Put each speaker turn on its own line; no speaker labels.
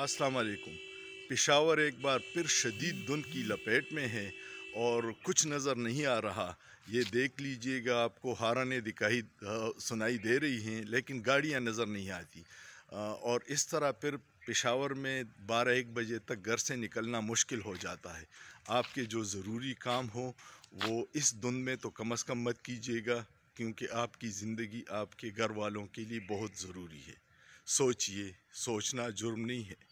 अस्सलाम वालेकुम पिशावर एक बार फिर शदीद धुन की लपेट में है और कुछ नज़र नहीं आ रहा ये देख लीजिएगा आपको हारने दिखाई सुनाई दे रही हैं लेकिन गाड़ियां नज़र नहीं आती और इस तरह फिर पेशावर में बारह एक बजे तक घर से निकलना मुश्किल हो जाता है आपके जो ज़रूरी काम हो वो इस धुन में तो कम अज़ कम मत कीजिएगा क्योंकि आपकी ज़िंदगी आपके घर वालों के लिए बहुत ज़रूरी है सोचिए सोचना जुर्म नहीं है